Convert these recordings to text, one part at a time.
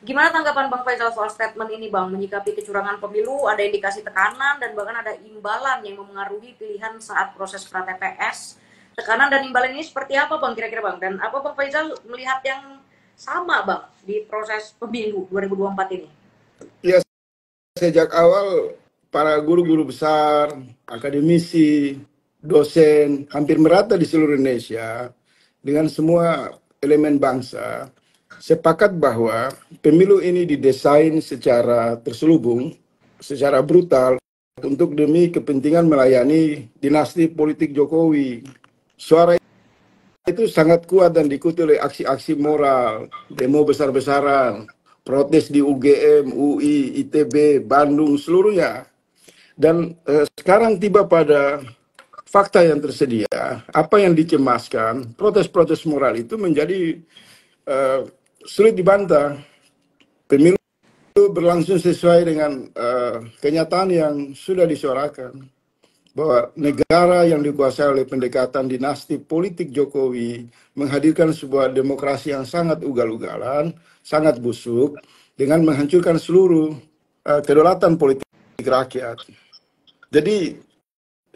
Gimana tanggapan Bang Faisal soal statement ini Bang menyikapi kecurangan pemilu, ada indikasi tekanan dan bahkan ada imbalan yang memengaruhi pilihan saat proses pra TPS. Tekanan dan imbalan ini seperti apa Bang kira-kira Bang? Dan apa Bang Faisal melihat yang sama Bang di proses pemilu 2024 ini? Ya, sejak awal para guru-guru besar, akademisi, dosen hampir merata di seluruh Indonesia dengan semua elemen bangsa sepakat bahwa pemilu ini didesain secara terselubung, secara brutal untuk demi kepentingan melayani dinasti politik Jokowi. Suara itu sangat kuat dan diikuti oleh aksi-aksi moral, demo besar-besaran, protes di UGM, UI, ITB, Bandung, seluruhnya. Dan eh, sekarang tiba pada fakta yang tersedia, apa yang dicemaskan, protes-protes moral itu menjadi eh, sulit dibantah. Pemilu berlangsung sesuai dengan uh, kenyataan yang sudah disuarakan bahwa negara yang dikuasai oleh pendekatan dinasti politik Jokowi menghadirkan sebuah demokrasi yang sangat ugal-ugalan, sangat busuk dengan menghancurkan seluruh uh, kedaulatan politik rakyat. Jadi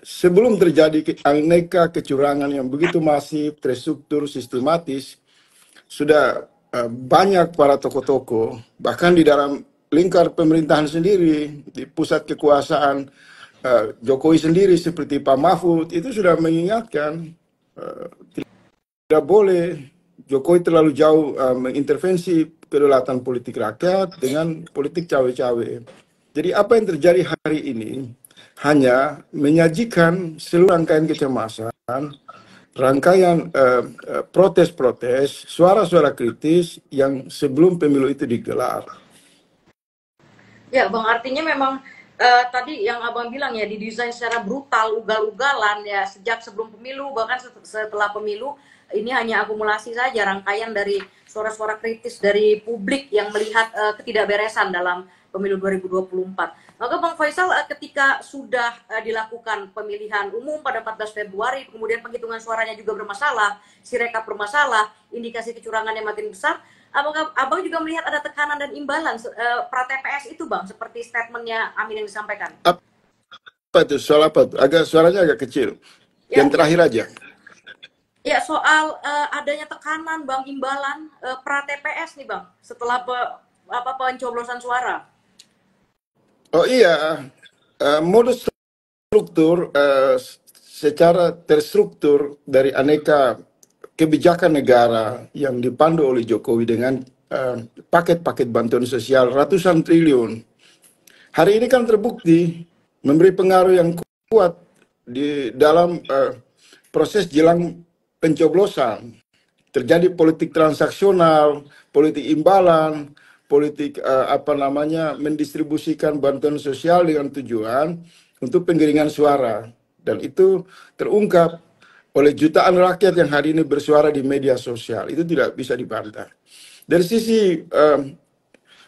sebelum terjadi aneka kecurangan yang begitu masif, terstruktur, sistematis, sudah Eh, banyak para tokoh-tokoh, bahkan di dalam lingkar pemerintahan sendiri, di pusat kekuasaan eh, Jokowi sendiri seperti Pak Mahfud, itu sudah mengingatkan eh, tidak boleh Jokowi terlalu jauh mengintervensi kedaulatan politik rakyat dengan politik cawe-cawe. Jadi apa yang terjadi hari ini hanya menyajikan seluruh rangkaian kecemasan rangkaian eh, eh, protes-protes, suara-suara kritis yang sebelum pemilu itu digelar. Ya, Bang, artinya memang eh, tadi yang Abang bilang ya didesain secara brutal, ugal-ugalan ya sejak sebelum pemilu bahkan setelah pemilu ini hanya akumulasi saja rangkaian dari suara-suara kritis dari publik yang melihat eh, ketidakberesan dalam pemilu 2024. Maka Bang Faisal eh, ketika sudah eh, dilakukan pemilihan umum pada 14 Februari, kemudian penghitungan suaranya juga bermasalah, sirekap bermasalah, indikasi kecurangannya makin besar, abang, abang juga melihat ada tekanan dan imbalan uh, pra TPS itu Bang, seperti statementnya Amin yang disampaikan. Apa itu soal apa? Agak suaranya agak kecil. Ya. Yang terakhir aja. Ya soal uh, adanya tekanan Bang imbalan uh, pra TPS nih Bang, setelah pe, apa pencoblosan suara. Oh iya, uh, eh, modus struktur uh, secara terstruktur dari aneka kebijakan negara yang dipandu oleh Jokowi dengan eh, paket-paket uh, bantuan sosial ratusan triliun. Hari ini kan terbukti memberi pengaruh yang kuat di dalam uh, proses jelang pencoblosan. Terjadi politik transaksional, politik imbalan, politik uh, apa namanya mendistribusikan bantuan sosial dengan tujuan untuk penggiringan suara dan itu terungkap oleh jutaan rakyat yang hari ini bersuara di media sosial itu tidak bisa dibantah dari sisi um,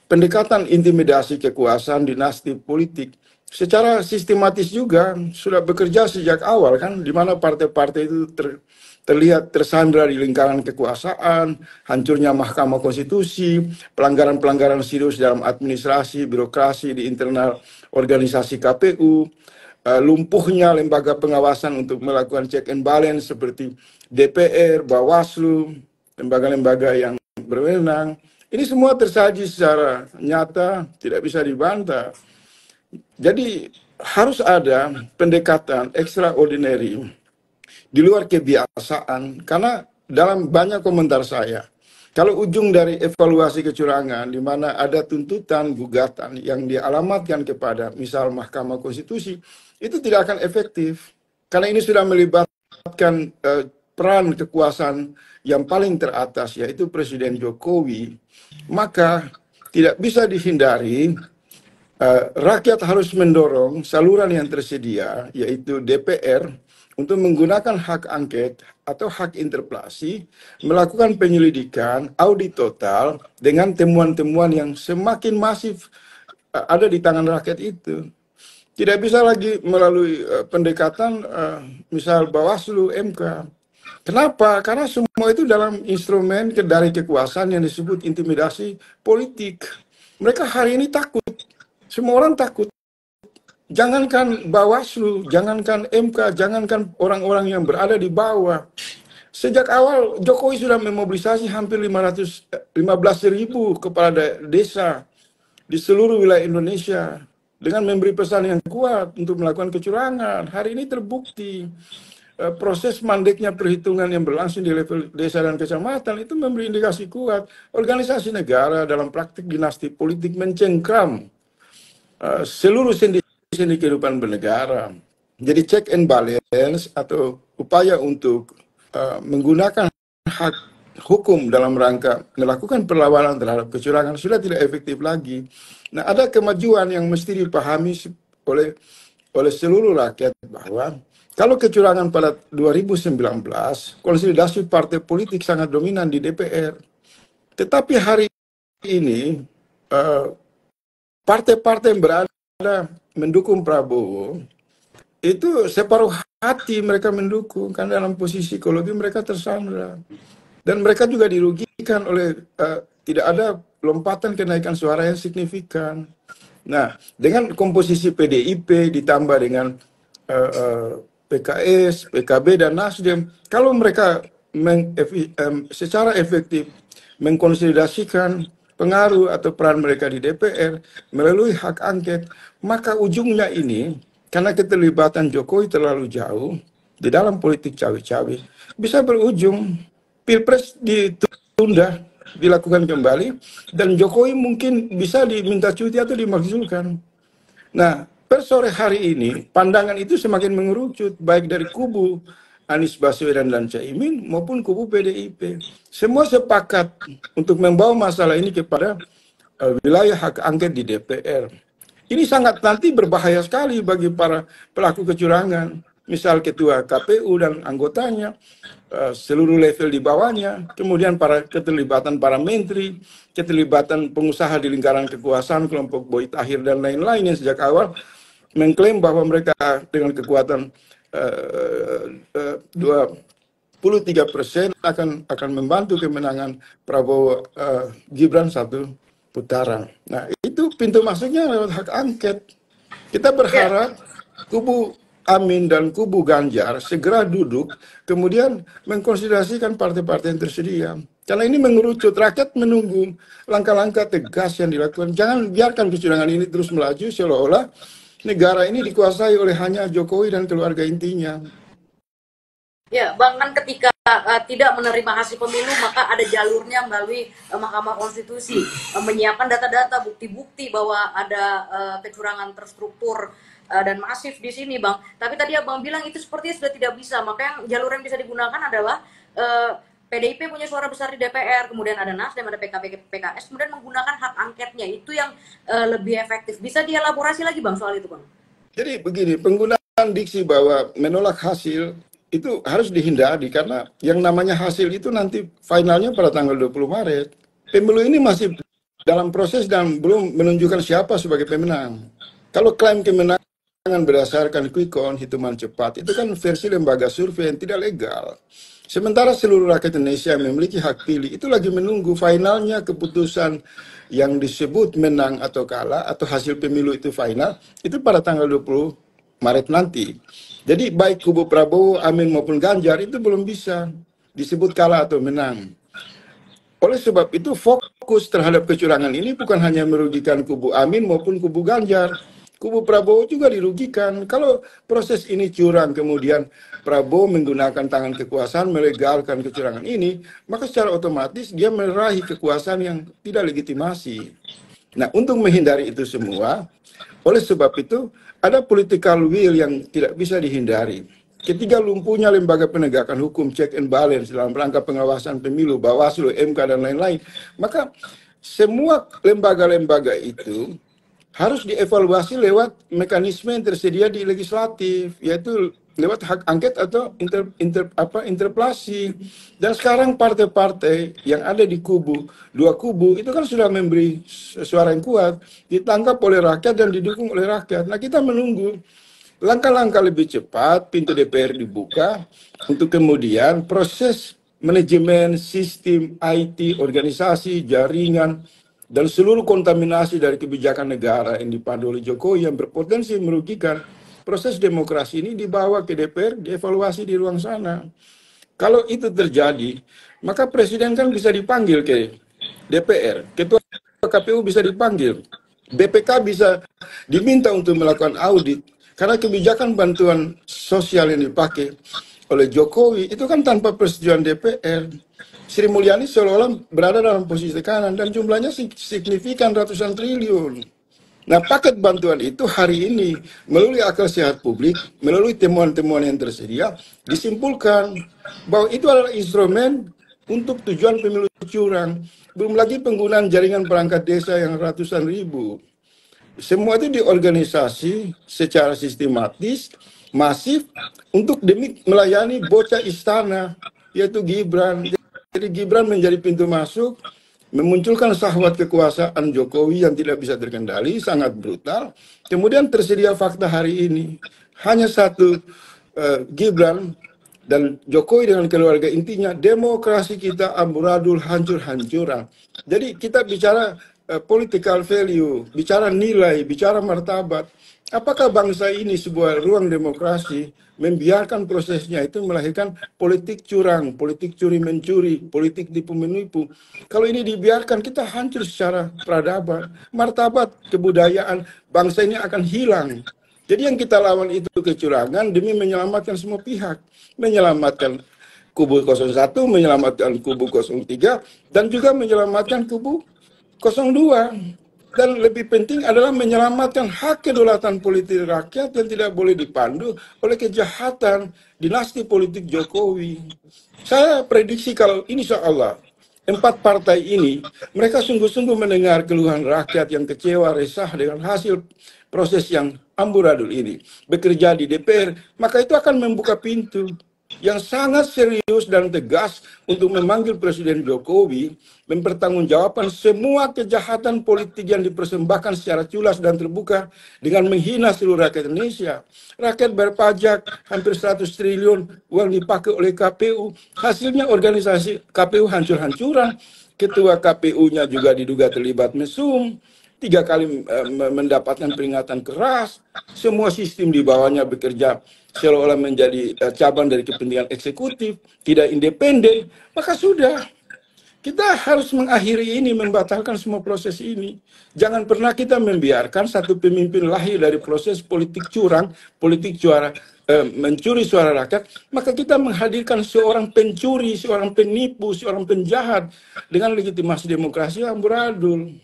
pendekatan intimidasi kekuasaan dinasti politik secara sistematis juga sudah bekerja sejak awal kan di mana partai-partai itu ter, terlihat tersandra di lingkaran kekuasaan, hancurnya Mahkamah Konstitusi, pelanggaran-pelanggaran serius dalam administrasi, birokrasi di internal organisasi KPU, eh, lumpuhnya lembaga pengawasan untuk melakukan check and balance seperti DPR, Bawaslu, lembaga-lembaga yang berwenang. Ini semua tersaji secara nyata, tidak bisa dibantah. Jadi harus ada pendekatan extraordinary di luar kebiasaan karena dalam banyak komentar saya kalau ujung dari evaluasi kecurangan di mana ada tuntutan gugatan yang dialamatkan kepada misal Mahkamah Konstitusi itu tidak akan efektif karena ini sudah melibatkan eh, peran kekuasaan yang paling teratas yaitu Presiden Jokowi maka tidak bisa dihindari Eh, rakyat harus mendorong saluran yang tersedia, yaitu DPR, untuk menggunakan hak angket atau hak interpelasi, melakukan penyelidikan, audit total, dengan temuan-temuan yang semakin masif eh, ada di tangan rakyat itu. Tidak bisa lagi melalui eh, pendekatan misal Bawaslu, MK. Kenapa? Karena semua itu dalam instrumen dari kekuasaan yang disebut intimidasi politik. Mereka hari ini takut semua orang takut. Jangankan Bawaslu, jangankan MK, jangankan orang-orang yang berada di bawah. Sejak awal Jokowi sudah memobilisasi hampir 515 ribu kepala desa di seluruh wilayah Indonesia dengan memberi pesan yang kuat untuk melakukan kecurangan. Hari ini terbukti eh, proses mandeknya perhitungan yang berlangsung di level desa dan kecamatan itu memberi indikasi kuat organisasi negara dalam praktik dinasti politik mencengkram Eh, seluruh sendi-sendi kehidupan bernegara. Jadi check and balance atau upaya untuk uh, menggunakan hak hukum dalam rangka melakukan perlawanan terhadap kecurangan sudah tidak efektif lagi. Nah, ada kemajuan yang mesti dipahami oleh oleh seluruh rakyat bahwa kalau kecurangan pada 2019, konsolidasi partai politik sangat dominan di DPR. Tetapi hari ini uh, partai-partai yang berada mendukung Prabowo itu separuh hati mereka mendukung karena dalam posisi psikologi mereka tersandra dan mereka juga dirugikan oleh uh, tidak ada lompatan kenaikan suara yang signifikan. Nah, dengan komposisi PDIP ditambah dengan uh, eh, uh, eh, PKS, PKB dan Nasdem, kalau mereka um, secara efektif mengkonsolidasikan pengaruh atau peran mereka di DPR melalui hak angket, maka ujungnya ini karena keterlibatan Jokowi terlalu jauh di dalam politik cawe-cawe bisa berujung pilpres ditunda dilakukan kembali dan Jokowi mungkin bisa diminta cuti atau dimakzulkan. Nah, per sore hari ini pandangan itu semakin mengerucut baik dari kubu Anies Baswedan dan Caimin maupun kubu PDIP. Semua sepakat untuk membawa masalah ini kepada uh, wilayah hak angket di DPR. Ini sangat nanti berbahaya sekali bagi para pelaku kecurangan. Misal ketua KPU dan anggotanya, eh, seluruh level di bawahnya, kemudian para keterlibatan para menteri, keterlibatan pengusaha di lingkaran kekuasaan, kelompok Boy Tahir dan lain-lain yang sejak awal mengklaim bahwa mereka dengan kekuatan 23 persen akan akan membantu kemenangan Prabowo uh, Gibran satu putaran. Nah itu pintu masuknya lewat hak angket. Kita berharap ya. kubu Amin dan kubu Ganjar segera duduk kemudian mengkonsiderasikan partai-partai yang tersedia. Karena ini mengerucut rakyat menunggu langkah-langkah tegas yang dilakukan. Jangan biarkan kecurangan ini terus melaju seolah-olah negara ini dikuasai oleh hanya Jokowi dan keluarga intinya. Ya, bahkan ketika uh, tidak menerima hasil pemilu, maka ada jalurnya melalui uh, Mahkamah Konstitusi uh, menyiapkan data-data, bukti-bukti bahwa ada uh, kecurangan terstruktur uh, dan masif di sini, Bang. Tapi tadi Abang bilang itu sepertinya sudah tidak bisa, maka yang jalur yang bisa digunakan adalah uh, PDIP punya suara besar di DPR, kemudian ada Nasdem, ada PKB, PKS, kemudian menggunakan hak angketnya itu yang uh, lebih efektif. Bisa dielaborasi lagi bang soal itu bang. Jadi begini, penggunaan diksi bahwa menolak hasil itu harus dihindari karena yang namanya hasil itu nanti finalnya pada tanggal 20 Maret. Pemilu ini masih dalam proses dan belum menunjukkan siapa sebagai pemenang. Kalau klaim kemenangan berdasarkan quick count, hitungan cepat, itu kan versi lembaga survei yang tidak legal. Sementara seluruh rakyat Indonesia yang memiliki hak pilih itu lagi menunggu finalnya keputusan yang disebut menang atau kalah atau hasil pemilu itu final itu pada tanggal 20 Maret nanti. Jadi baik kubu Prabowo, Amin maupun Ganjar itu belum bisa disebut kalah atau menang. Oleh sebab itu fokus terhadap kecurangan ini bukan hanya merugikan kubu Amin maupun kubu Ganjar, kubu Prabowo juga dirugikan. Kalau proses ini curang, kemudian Prabowo menggunakan tangan kekuasaan melegalkan kecurangan ini, maka secara otomatis dia meraih kekuasaan yang tidak legitimasi. Nah, untuk menghindari itu semua, oleh sebab itu ada political will yang tidak bisa dihindari. Ketiga lumpuhnya lembaga penegakan hukum check and balance dalam rangka pengawasan pemilu, Bawaslu, MK dan lain-lain, maka semua lembaga-lembaga itu harus dievaluasi lewat mekanisme yang tersedia di legislatif yaitu lewat hak angket atau inter, inter, apa interpelasi dan sekarang partai-partai yang ada di kubu dua kubu itu kan sudah memberi suara yang kuat ditangkap oleh rakyat dan didukung oleh rakyat nah kita menunggu langkah-langkah lebih cepat pintu DPR dibuka untuk kemudian proses manajemen sistem IT organisasi jaringan dan seluruh kontaminasi dari kebijakan negara yang dipandu oleh Jokowi yang berpotensi merugikan proses demokrasi ini dibawa ke DPR dievaluasi di ruang sana. Kalau itu terjadi, maka presiden kan bisa dipanggil ke DPR, ketua KPU bisa dipanggil, BPK bisa diminta untuk melakukan audit karena kebijakan bantuan sosial yang dipakai oleh Jokowi itu kan tanpa persetujuan DPR. Sri Mulyani seolah-olah berada dalam posisi tekanan dan jumlahnya signifikan ratusan triliun. Nah, paket bantuan itu hari ini melalui akal sehat publik, melalui temuan-temuan yang tersedia, disimpulkan bahwa itu adalah instrumen untuk tujuan pemilu curang. Belum lagi penggunaan jaringan perangkat desa yang ratusan ribu. Semua itu diorganisasi secara sistematis, masif, untuk demi melayani bocah istana, yaitu Gibran. Jadi Gibran menjadi pintu masuk, memunculkan sahwat kekuasaan Jokowi yang tidak bisa terkendali, sangat brutal. Kemudian tersedia fakta hari ini, hanya satu eh, Gibran dan Jokowi dengan keluarga intinya, demokrasi kita amburadul hancur-hancuran. Jadi kita bicara eh, political value, bicara nilai, bicara martabat. Apakah bangsa ini sebuah ruang demokrasi? membiarkan prosesnya itu melahirkan politik curang, politik curi mencuri, politik di menipu. Kalau ini dibiarkan kita hancur secara peradaban, martabat kebudayaan bangsa ini akan hilang. Jadi yang kita lawan itu kecurangan demi menyelamatkan semua pihak, menyelamatkan kubu 01, menyelamatkan kubu 03 dan juga menyelamatkan kubu 02 dan lebih penting adalah menyelamatkan hak kedaulatan politik rakyat yang tidak boleh dipandu oleh kejahatan dinasti politik Jokowi. Saya prediksi kalau ini, Allah empat partai ini mereka sungguh-sungguh mendengar keluhan rakyat yang kecewa resah dengan hasil proses yang amburadul ini bekerja di DPR maka itu akan membuka pintu yang sangat serius dan tegas untuk memanggil Presiden Jokowi mempertanggungjawabkan semua kejahatan politik yang dipersembahkan secara culas dan terbuka dengan menghina seluruh rakyat Indonesia. Rakyat berpajak hampir 100 triliun uang dipakai oleh KPU. Hasilnya organisasi KPU hancur-hancuran. Ketua KPU-nya juga diduga terlibat mesum tiga kali eh, mendapatkan peringatan keras, semua sistem di bawahnya bekerja seolah-olah menjadi eh, cabang dari kepentingan eksekutif, tidak independen, maka sudah. Kita harus mengakhiri ini, membatalkan semua proses ini. Jangan pernah kita membiarkan satu pemimpin lahir dari proses politik curang, politik suara eh, mencuri suara rakyat, maka kita menghadirkan seorang pencuri, seorang penipu, seorang penjahat dengan legitimasi demokrasi yang beradul.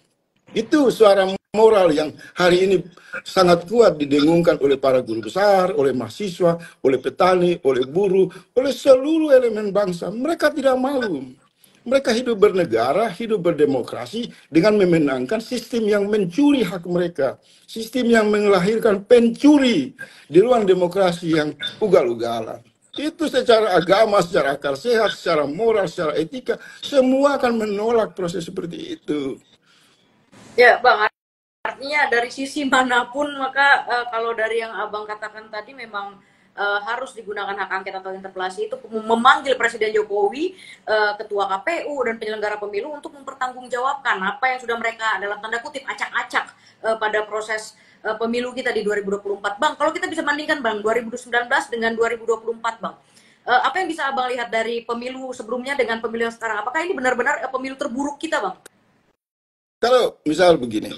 Itu suara moral yang hari ini sangat kuat didengungkan oleh para guru besar, oleh mahasiswa, oleh petani, oleh buruh, oleh seluruh elemen bangsa. Mereka tidak malu. Mereka hidup bernegara, hidup berdemokrasi dengan memenangkan sistem yang mencuri hak mereka. Sistem yang melahirkan pencuri di ruang demokrasi yang ugal-ugalan. Itu secara agama, secara akal sehat, secara moral, secara etika, semua akan menolak proses seperti itu. Ya, Bang, artinya dari sisi manapun maka uh, kalau dari yang Abang katakan tadi memang uh, harus digunakan hak angket atau interpelasi itu memanggil Presiden Jokowi, uh, Ketua KPU dan penyelenggara pemilu untuk mempertanggungjawabkan apa yang sudah mereka dalam tanda kutip acak-acak uh, pada proses uh, pemilu kita di 2024. Bang, kalau kita bisa bandingkan Bang 2019 dengan 2024, Bang. Uh, apa yang bisa Abang lihat dari pemilu sebelumnya dengan pemilu yang sekarang? Apakah ini benar-benar pemilu terburuk kita, Bang? Kalau misal begini,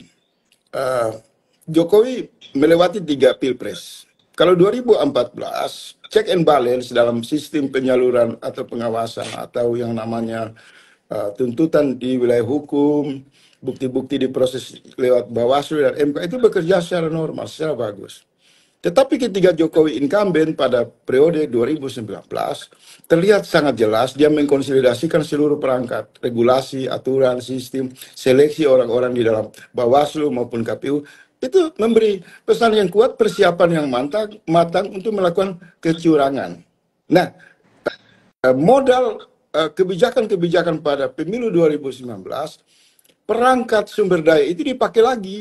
uh, Jokowi melewati tiga pilpres. Kalau 2014, check and balance dalam sistem penyaluran atau pengawasan atau yang namanya uh, tuntutan di wilayah hukum, bukti-bukti di proses lewat Bawaslu dan MK itu bekerja secara normal, secara bagus. Tetapi ketika Jokowi incumbent pada periode 2019, terlihat sangat jelas dia mengkonsolidasikan seluruh perangkat, regulasi, aturan, sistem, seleksi orang-orang di dalam Bawaslu maupun KPU, itu memberi pesan yang kuat, persiapan yang matang, matang untuk melakukan kecurangan. Nah, modal eh, kebijakan-kebijakan pada pemilu 2019, perangkat sumber daya itu dipakai lagi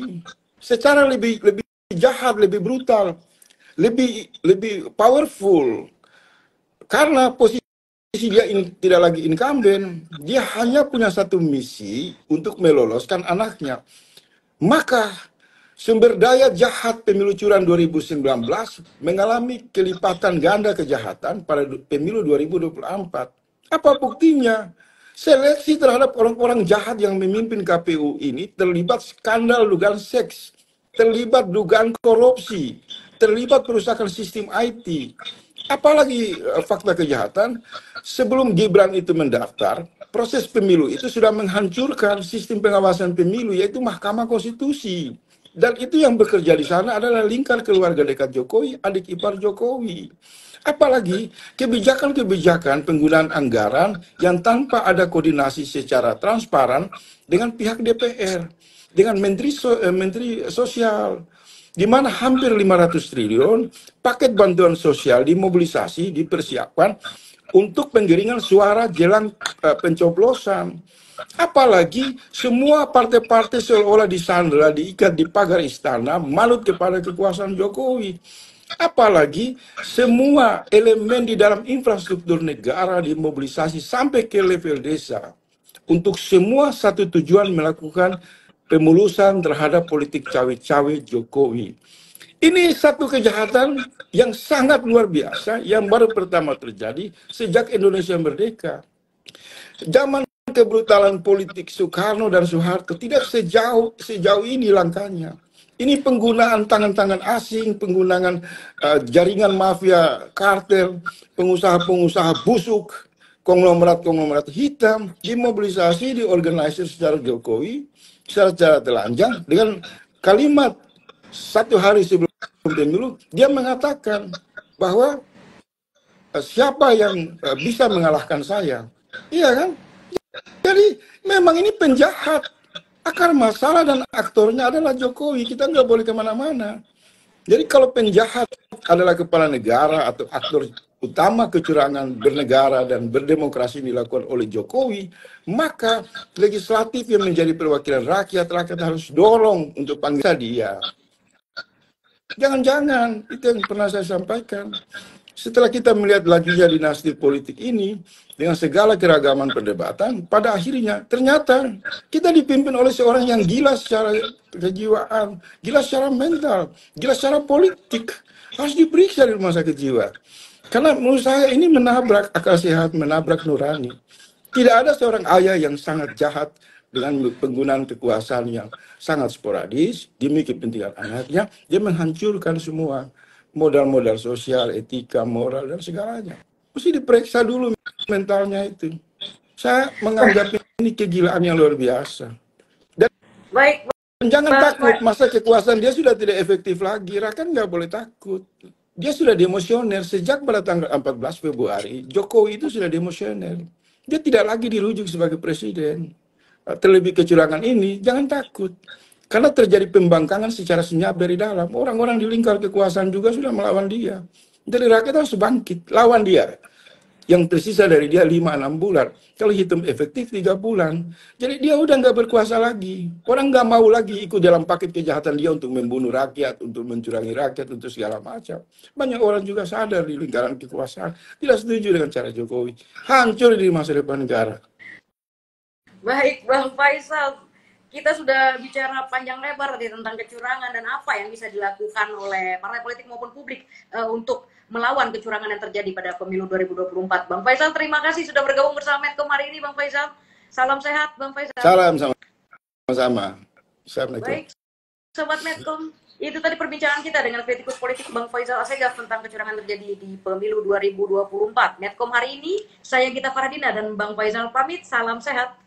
secara lebih lebih jahat, lebih brutal lebih lebih powerful karena posisi dia in, tidak lagi incumbent, dia hanya punya satu misi untuk meloloskan anaknya. Maka sumber daya jahat pemilu curang 2019 mengalami kelipatan ganda kejahatan pada pemilu 2024. Apa buktinya? Seleksi terhadap orang-orang jahat yang memimpin KPU ini terlibat skandal dugaan seks, terlibat dugaan korupsi, terlibat perusakan sistem IT. Apalagi eh, fakta kejahatan, sebelum Gibran itu mendaftar, proses pemilu itu sudah menghancurkan sistem pengawasan pemilu, yaitu Mahkamah Konstitusi. Dan itu yang bekerja di sana adalah lingkar keluarga dekat Jokowi, adik ipar Jokowi. Apalagi kebijakan-kebijakan penggunaan anggaran yang tanpa ada koordinasi secara transparan dengan pihak DPR, dengan Menteri, so eh, Menteri Sosial, di mana hampir 500 triliun paket bantuan sosial dimobilisasi dipersiapkan untuk penggiringan suara jelang uh, pencoblosan. Apalagi semua partai-partai seolah disandra, diikat di pagar istana, malut kepada kekuasaan Jokowi. Apalagi semua elemen di dalam infrastruktur negara dimobilisasi sampai ke level desa untuk semua satu tujuan melakukan pemulusan terhadap politik cawe-cawe Jokowi. Ini satu kejahatan yang sangat luar biasa yang baru pertama terjadi sejak Indonesia merdeka. Zaman kebrutalan politik Soekarno dan Soeharto tidak sejauh sejauh ini langkahnya. Ini penggunaan tangan-tangan asing, penggunaan uh, jaringan mafia kartel, pengusaha-pengusaha busuk, konglomerat-konglomerat hitam, dimobilisasi, diorganisir secara Jokowi, secara telanjang dengan kalimat satu hari sebelum pemilu dia mengatakan bahwa eh, siapa yang eh, bisa mengalahkan saya iya kan jadi memang ini penjahat akar masalah dan aktornya adalah Jokowi kita nggak boleh kemana-mana jadi kalau penjahat adalah kepala negara atau aktor utama kecurangan bernegara dan berdemokrasi dilakukan oleh Jokowi, maka legislatif yang menjadi perwakilan rakyat, rakyat harus dorong untuk panggil dia. Jangan-jangan, itu yang pernah saya sampaikan. Setelah kita melihat lagi lajunya dinasti politik ini, dengan segala keragaman perdebatan, pada akhirnya ternyata kita dipimpin oleh seorang yang gila secara kejiwaan, gila secara mental, gila secara politik. Harus diperiksa di rumah sakit jiwa. Karena menurut saya ini menabrak akal sehat, menabrak nurani. Tidak ada seorang ayah yang sangat jahat dengan penggunaan kekuasaan yang sangat sporadis demi kepentingan anaknya, dia menghancurkan semua modal-modal sosial, etika, moral dan segalanya. Mesti diperiksa dulu mentalnya itu. Saya menganggap ini kegilaan yang luar biasa. Dan baik, baik. jangan baik, takut masa kekuasaan dia sudah tidak efektif lagi. Rakan nggak boleh takut dia sudah demosioner sejak pada tanggal 14 Februari. Jokowi itu sudah demosioner. Dia tidak lagi dirujuk sebagai presiden. Eh, terlebih kecurangan ini, jangan takut. Karena terjadi pembangkangan secara senyap dari dalam. Orang-orang di lingkar kekuasaan juga sudah melawan dia. Jadi rakyat harus bangkit, lawan dia yang tersisa dari dia 5-6 bulan. Kalau hitam efektif 3 bulan. Jadi dia udah nggak berkuasa lagi. Orang nggak mau lagi ikut dalam paket kejahatan dia untuk membunuh rakyat, untuk mencurangi rakyat, untuk segala macam. Banyak orang juga sadar di lingkaran kekuasaan. Tidak setuju dengan cara Jokowi. Hancur di masa depan negara. Baik, Bang Faisal. Kita sudah bicara panjang lebar tadi tentang kecurangan dan apa yang bisa dilakukan oleh partai politik maupun publik uh, untuk melawan kecurangan yang terjadi pada pemilu 2024. Bang Faisal, terima kasih sudah bergabung bersama Medcom hari ini, Bang Faisal. Salam sehat, Bang Faisal. Salam sama-sama. Baik, Sobat Medcom, itu tadi perbincangan kita dengan kritikus politik Bang Faisal Asega tentang kecurangan terjadi di pemilu 2024. Medcom hari ini, saya Gita Faradina dan Bang Faisal pamit. Salam sehat.